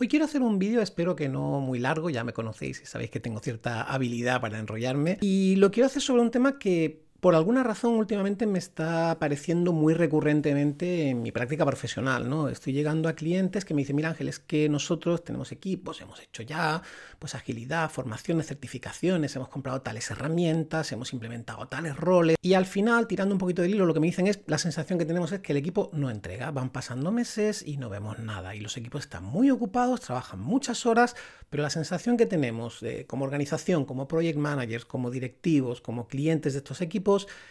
Hoy quiero hacer un vídeo, espero que no muy largo, ya me conocéis y sabéis que tengo cierta habilidad para enrollarme. Y lo quiero hacer sobre un tema que por alguna razón últimamente me está apareciendo muy recurrentemente en mi práctica profesional, ¿no? Estoy llegando a clientes que me dicen, mira Ángel, es que nosotros tenemos equipos, hemos hecho ya, pues agilidad, formaciones, certificaciones, hemos comprado tales herramientas, hemos implementado tales roles y al final, tirando un poquito del hilo, lo que me dicen es, la sensación que tenemos es que el equipo no entrega, van pasando meses y no vemos nada y los equipos están muy ocupados, trabajan muchas horas, pero la sensación que tenemos como organización, como project managers, como directivos, como clientes de estos equipos,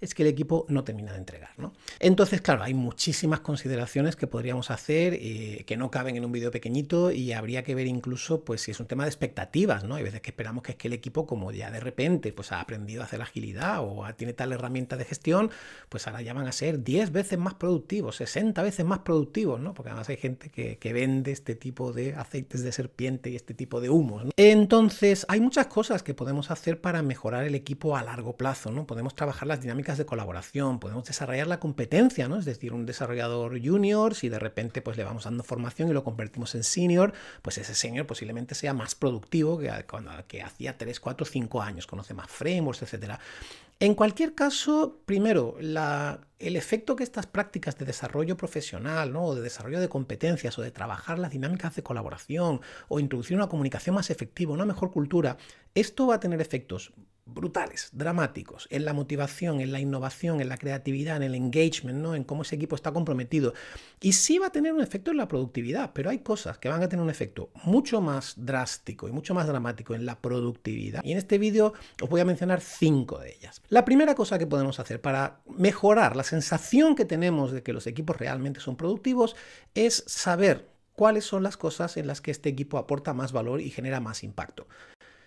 es que el equipo no termina de entregar. ¿no? Entonces, claro, hay muchísimas consideraciones que podríamos hacer eh, que no caben en un vídeo pequeñito y habría que ver incluso pues, si es un tema de expectativas. ¿no? Hay veces que esperamos que es que el equipo, como ya de repente pues, ha aprendido a hacer agilidad o tiene tal herramienta de gestión, pues ahora ya van a ser 10 veces más productivos, 60 veces más productivos, ¿no? porque además hay gente que, vende este tipo de aceites de serpiente y este tipo de humos. Entonces, hay muchas cosas que podemos hacer para mejorar el equipo a largo plazo. ¿no? Podemos trabajar las dinámicas de colaboración, podemos desarrollar la competencia, ¿no? Es decir, un desarrollador junior, si de repente pues le vamos dando formación y lo convertimos en senior, pues ese senior posiblemente sea más productivo que cuando que hacía 3, 4, 5 años, conoce más frameworks, etcétera. En cualquier caso, primero, la, el efecto que estas prácticas de desarrollo profesional, ¿no? o de desarrollo de competencias, o de trabajar las dinámicas de colaboración, o introducir una comunicación más efectiva, una mejor cultura, esto va a tener efectos brutales, dramáticos, en la motivación, en la innovación, en la creatividad, en el engagement, ¿no? en cómo ese equipo está comprometido. Y sí va a tener un efecto en la productividad, pero hay cosas que van a tener un efecto mucho más drástico y mucho más dramático en la productividad. Y en este vídeo os voy a mencionar cinco de ellas. La primera cosa que podemos hacer para mejorar la sensación que tenemos de que los equipos realmente son productivos es saber cuáles son las cosas en las que este equipo aporta más valor y genera más impacto.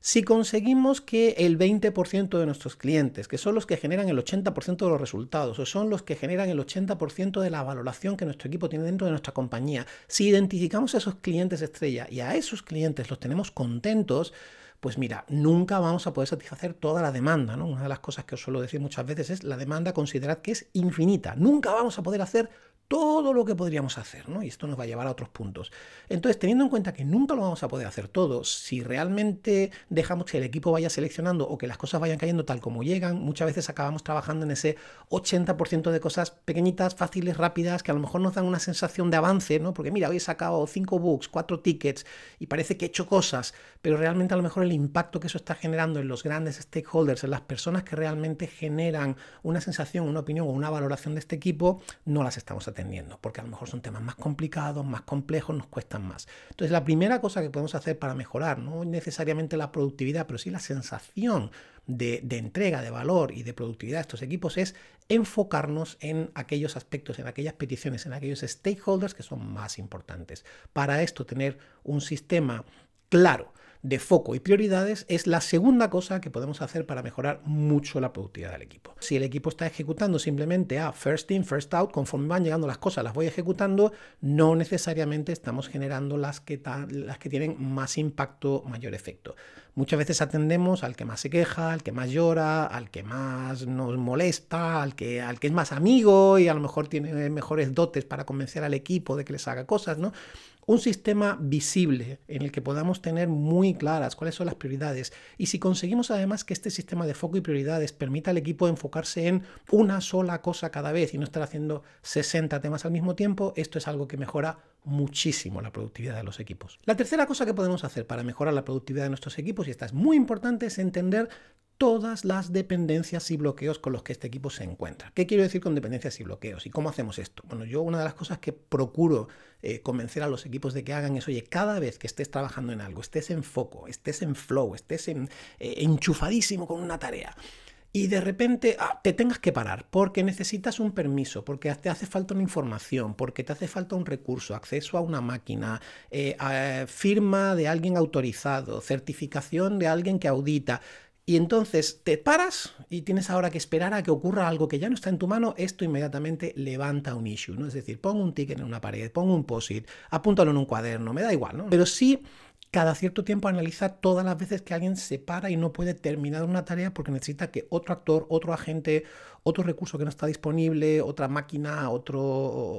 Si conseguimos que el 20% de nuestros clientes, que son los que generan el 80% de los resultados o son los que generan el 80% de la valoración que nuestro equipo tiene dentro de nuestra compañía, si identificamos a esos clientes estrella y a esos clientes los tenemos contentos, pues mira, nunca vamos a poder satisfacer toda la demanda. ¿no? Una de las cosas que os suelo decir muchas veces es la demanda considerad que es infinita. Nunca vamos a poder hacer todo lo que podríamos hacer, ¿no? Y esto nos va a llevar a otros puntos. Entonces, teniendo en cuenta que nunca lo vamos a poder hacer todo, si realmente dejamos que el equipo vaya seleccionando o que las cosas vayan cayendo tal como llegan, muchas veces acabamos trabajando en ese 80% de cosas pequeñitas, fáciles, rápidas, que a lo mejor nos dan una sensación de avance, ¿no? Porque mira, hoy he sacado 5 books, 4 tickets y parece que he hecho cosas, pero realmente a lo mejor el impacto que eso está generando en los grandes stakeholders, en las personas que realmente generan una sensación, una opinión o una valoración de este equipo, no las estamos atendiendo porque a lo mejor son temas más complicados, más complejos, nos cuestan más. Entonces, la primera cosa que podemos hacer para mejorar, no necesariamente la productividad, pero sí la sensación de, entrega, de valor y de productividad de estos equipos, es enfocarnos en aquellos aspectos, en aquellas peticiones, en aquellos stakeholders que son más importantes. Para esto, tener un sistema claro de foco y prioridades es la segunda cosa que podemos hacer para mejorar mucho la productividad del equipo. Si el equipo está ejecutando simplemente a first in, first out, conforme van llegando las cosas, las voy ejecutando, no necesariamente estamos generando las que, las que tienen más impacto, mayor efecto. Muchas veces atendemos al que más se queja, al que más llora, al que más nos molesta, al que, al que es más amigo y a lo mejor tiene mejores dotes para convencer al equipo de que les haga cosas, ¿no? un sistema visible en el que podamos tener muy claras cuáles son las prioridades y si conseguimos además que este sistema de foco y prioridades permita al equipo enfocarse en una sola cosa cada vez y no estar haciendo 60 temas al mismo tiempo, esto es algo que mejora muchísimo la productividad de los equipos. La tercera cosa que podemos hacer para mejorar la productividad de nuestros equipos, y esta es muy importante, es entender todas las dependencias y bloqueos con los que este equipo se encuentra. ¿Qué quiero decir con dependencias y bloqueos? ¿Y cómo hacemos esto? Bueno, yo una de las cosas que procuro eh, convencer a los equipos de que hagan es, oye, cada vez que estés trabajando en algo, estés en foco, estés en flow, estés eh, enchufadísimo con una tarea. Y de repente ah, te tengas que parar porque necesitas un permiso, porque te hace falta una información, porque te hace falta un recurso, acceso a una máquina, eh, firma de alguien autorizado, certificación de alguien que audita y entonces te paras y tienes ahora que esperar a que ocurra algo que ya no está en tu mano, esto inmediatamente levanta un issue, ¿no? Es decir, pongo un ticket en una pared, pongo un post-it, apúntalo en un cuaderno, me da igual, ¿no? Pero sí cada cierto tiempo analiza todas las veces que alguien se para y no puede terminar una tarea porque necesita que otro actor, otro agente, otro recurso que no está disponible, otra máquina, otro,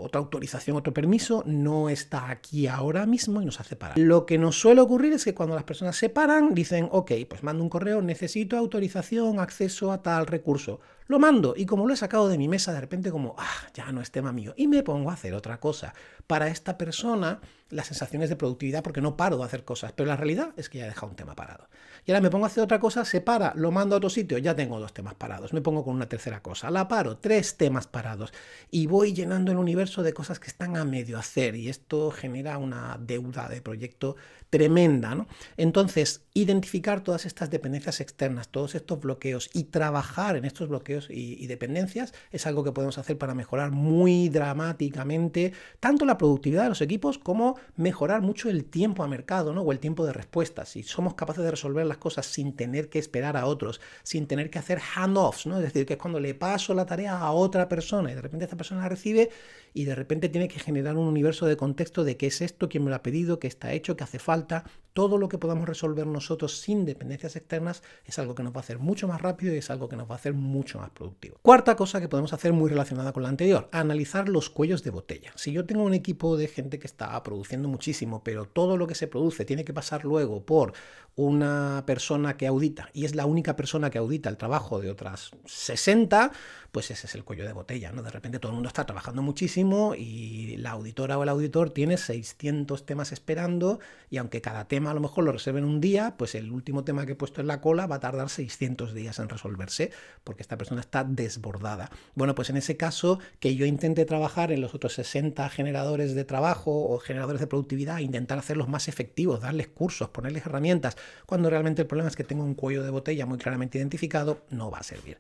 otra autorización, otro permiso, no está aquí ahora mismo y nos hace parar. Lo que nos suele ocurrir es que cuando las personas se paran, dicen, ok, pues mando un correo, necesito autorización, acceso a tal recurso lo mando y como lo he sacado de mi mesa, de repente como, ah, ya no es tema mío. Y me pongo a hacer otra cosa. Para esta persona, las sensaciones de productividad, porque no paro de hacer cosas, pero la realidad es que ya he dejado un tema parado. Y ahora me pongo a hacer otra cosa, se para, lo mando a otro sitio, ya tengo dos temas parados. Me pongo con una tercera cosa, la paro, tres temas parados. Y voy llenando el universo de cosas que están a medio hacer. Y esto genera una deuda de proyecto tremenda. ¿no? Entonces, identificar todas estas dependencias externas, todos estos bloqueos y trabajar en estos bloqueos y, dependencias es algo que podemos hacer para mejorar muy dramáticamente tanto la productividad de los equipos como mejorar mucho el tiempo a mercado ¿no? o el tiempo de respuesta. Si somos capaces de resolver las cosas sin tener que esperar a otros, sin tener que hacer handoffs, ¿no? es decir, que es cuando le paso la tarea a otra persona y de repente esta persona la recibe y de repente tiene que generar un universo de contexto de qué es esto, quién me lo ha pedido, qué está hecho, qué hace falta alta todo lo que podamos resolver nosotros sin dependencias externas es algo que nos va a hacer mucho más rápido y es algo que nos va a hacer mucho más productivo. Cuarta cosa que podemos hacer muy relacionada con la anterior, analizar los cuellos de botella. Si yo tengo un equipo de gente que está produciendo muchísimo, pero todo lo que se produce tiene que pasar luego por una persona que audita y es la única persona que audita el trabajo de otras 60, pues ese es el cuello de botella, ¿no? De repente todo el mundo está trabajando muchísimo y la auditora o el auditor tiene 600 temas esperando y aunque cada tema a lo mejor lo reserven un día, pues el último tema que he puesto en la cola va a tardar 600 días en resolverse, porque esta persona está desbordada. Bueno, pues en ese caso, que yo intente trabajar en los otros 60 generadores de trabajo o generadores de productividad, intentar hacerlos más efectivos, darles cursos, ponerles herramientas, cuando realmente el problema es que tengo un cuello de botella muy claramente identificado, no va a servir.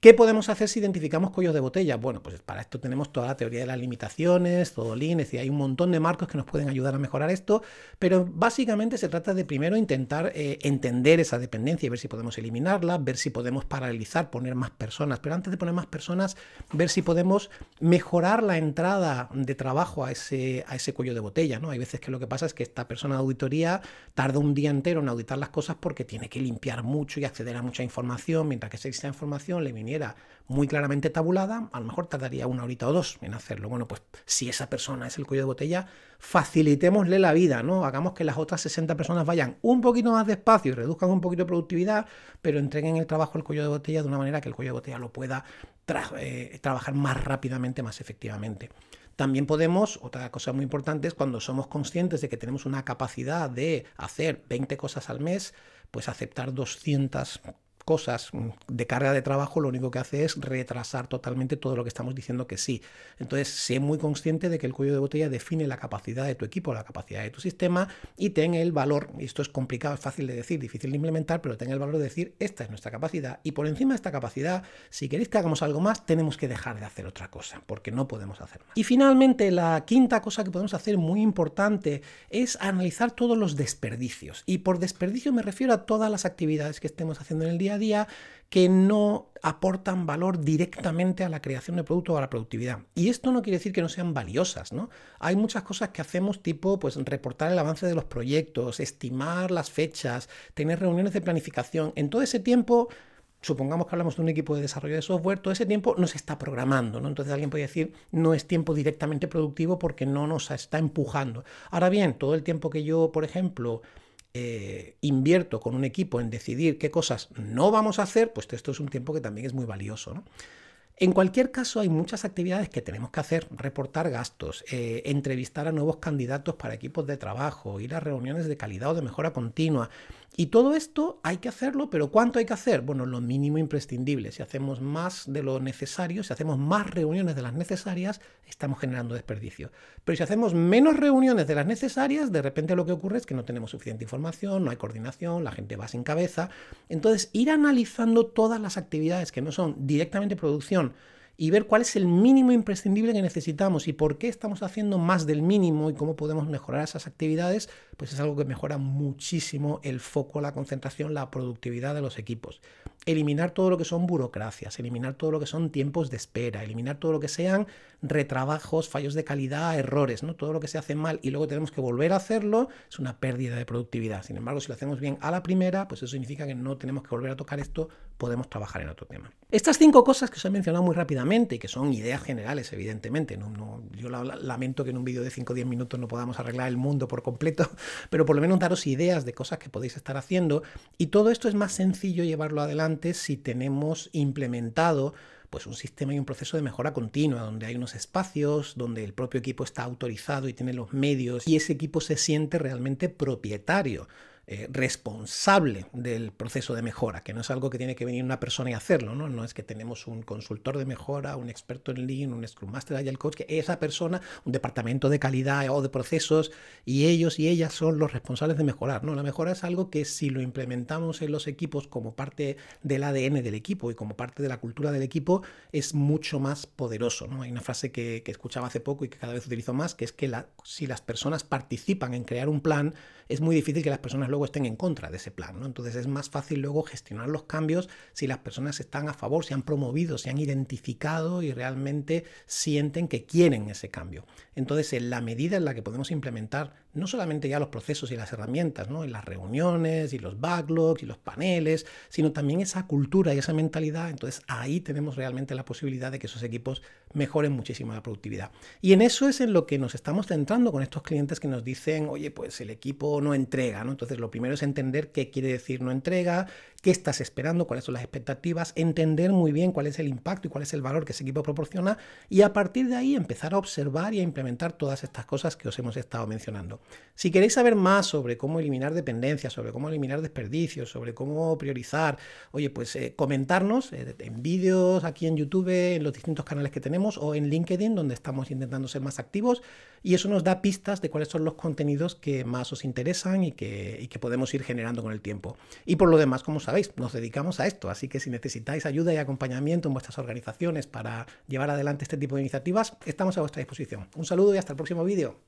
¿Qué podemos hacer si identificamos cuellos de botella? Bueno, pues para esto tenemos toda la teoría de las limitaciones, todo lean, es decir, hay un montón de marcos que nos pueden ayudar a mejorar esto, pero básicamente se trata de primero intentar eh, entender esa dependencia y ver si podemos eliminarla, ver si podemos paralizar, poner más personas, pero antes de poner más personas, ver si podemos mejorar la entrada de trabajo a ese, a ese cuello de botella, ¿no? Hay veces que lo que pasa es que esta persona de auditoría tarda un día entero en auditar las cosas porque tiene que limpiar mucho y acceder a mucha información, mientras que esa información le era muy claramente tabulada, a lo mejor tardaría una horita o dos en hacerlo. Bueno, pues si esa persona es el cuello de botella, facilitémosle la vida, ¿no? Hagamos que las otras 60 personas vayan un poquito más despacio y reduzcan un poquito de productividad, pero entreguen el trabajo al cuello de botella de una manera que el cuello de botella lo pueda eh, trabajar más rápidamente, más efectivamente. También podemos, otra cosa muy importante es cuando somos conscientes de que tenemos una capacidad de hacer 20 cosas al mes, pues aceptar 200 cosas mm, de carga de trabajo, lo único que hace es retrasar totalmente todo lo que estamos diciendo que sí. Entonces, sé muy consciente de que el cuello de botella define la capacidad de tu equipo, la capacidad de tu sistema y ten el valor, y esto es complicado, es fácil de decir, difícil de implementar, pero ten el valor de decir, esta es nuestra capacidad y por encima de esta capacidad, si queréis que hagamos algo más, tenemos que dejar de hacer otra cosa, porque no podemos hacer más. Y finalmente, la quinta cosa que podemos hacer muy importante es analizar todos los desperdicios. Y por desperdicio me refiero a todas las actividades que estemos haciendo en el día día que no aportan valor directamente a la creación de producto o a la productividad. Y esto no quiere decir que no sean valiosas, ¿no? Hay muchas cosas que hacemos tipo pues reportar el avance de los proyectos, estimar las fechas, tener reuniones de planificación. En todo ese tiempo, supongamos que hablamos de un equipo de desarrollo de software, todo ese tiempo no se está programando, ¿no? Entonces alguien puede decir, no es tiempo directamente productivo porque no nos está empujando. Ahora bien, todo el tiempo que yo, por ejemplo, eh, invierto con un equipo en decidir qué cosas no vamos a hacer, pues esto es un tiempo que también es muy valioso. En cualquier caso, hay muchas actividades que tenemos que hacer, reportar gastos, eh, entrevistar a nuevos candidatos para equipos de trabajo, ir a reuniones de calidad o de mejora continua, y todo esto hay que hacerlo, pero ¿cuánto hay que hacer? Bueno, lo mínimo imprescindible. Si hacemos más de lo necesario, si hacemos más reuniones de las necesarias, estamos generando desperdicio. Pero si hacemos menos reuniones de las necesarias, de repente lo que ocurre es que no tenemos suficiente información, no hay coordinación, la gente va sin cabeza. Entonces, ir analizando todas las actividades que no son directamente producción, y ver cuál es el mínimo imprescindible que necesitamos y por qué estamos haciendo más del mínimo y cómo podemos mejorar esas actividades, pues es algo que mejora muchísimo el foco, la concentración, la productividad de los equipos eliminar todo lo que son burocracias, eliminar todo lo que son tiempos de espera, eliminar todo lo que sean retrabajos, fallos de calidad, errores, ¿no? Todo lo que se hace mal y luego tenemos que volver a hacerlo, es una pérdida de productividad. Sin embargo, si lo hacemos bien a la primera, pues eso significa que no tenemos que volver a tocar esto, podemos trabajar en otro tema. Estas cinco cosas que os he mencionado muy rápidamente y que son ideas generales, evidentemente, no, no yo lamento que en un vídeo de 5 o 10 minutos no podamos arreglar el mundo por completo, pero por lo menos daros ideas de cosas que podéis estar haciendo y todo esto es más sencillo llevarlo adelante si tenemos implementado pues un sistema y un proceso de mejora continua, donde hay unos espacios, donde el propio equipo está autorizado y tiene los medios y ese equipo se siente realmente propietario eh, responsable del proceso de mejora, que no es algo que tiene que venir una persona y hacerlo, ¿no? No es que tenemos un consultor de mejora, un experto en Lean, un Scrum Master, el Coach, que esa persona, un departamento de calidad o de procesos, y ellos y ellas son los responsables de mejorar, ¿no? La mejora es algo que si lo implementamos en los equipos como parte del ADN del equipo y como parte de la cultura del equipo, es mucho más poderoso, ¿no? Hay una frase que, escuchaba hace poco y que cada vez utilizo más, que es que si las personas participan en crear un plan, es muy difícil que las personas luego estén en contra de ese plan, ¿no? Entonces es más fácil luego gestionar los cambios si las personas están a favor, se han promovido, se han identificado y realmente sienten que quieren ese cambio. Entonces, en la medida en la que podemos implementar no solamente ya los procesos y las herramientas, ¿no? En las reuniones y los backlogs y los paneles, sino también esa cultura y esa mentalidad, entonces ahí tenemos realmente la posibilidad de que esos equipos mejoren muchísimo la productividad. Y en eso es en lo que nos estamos centrando con estos clientes que nos dicen, oye, pues el equipo no entrega, ¿no? Entonces lo primero es entender qué quiere decir no entrega, qué estás esperando, cuáles son las expectativas, entender muy bien cuál es el impacto y cuál es el valor que ese equipo proporciona y a partir de ahí empezar a observar y a implementar todas estas cosas que os hemos estado mencionando. Si queréis saber más sobre cómo eliminar dependencias, sobre cómo eliminar desperdicios, sobre cómo priorizar, oye, pues eh, comentarnos eh, en vídeos aquí en YouTube, en los distintos canales que tenemos o en LinkedIn donde estamos intentando ser más activos y eso nos da pistas de cuáles son los contenidos que más os interesan y que, y que podemos ir generando con el tiempo. Y por lo demás, como sabéis, nos dedicamos a esto, así que si necesitáis ayuda y acompañamiento en vuestras organizaciones para llevar adelante este tipo de iniciativas, estamos a vuestra disposición. Un saludo y hasta el próximo vídeo.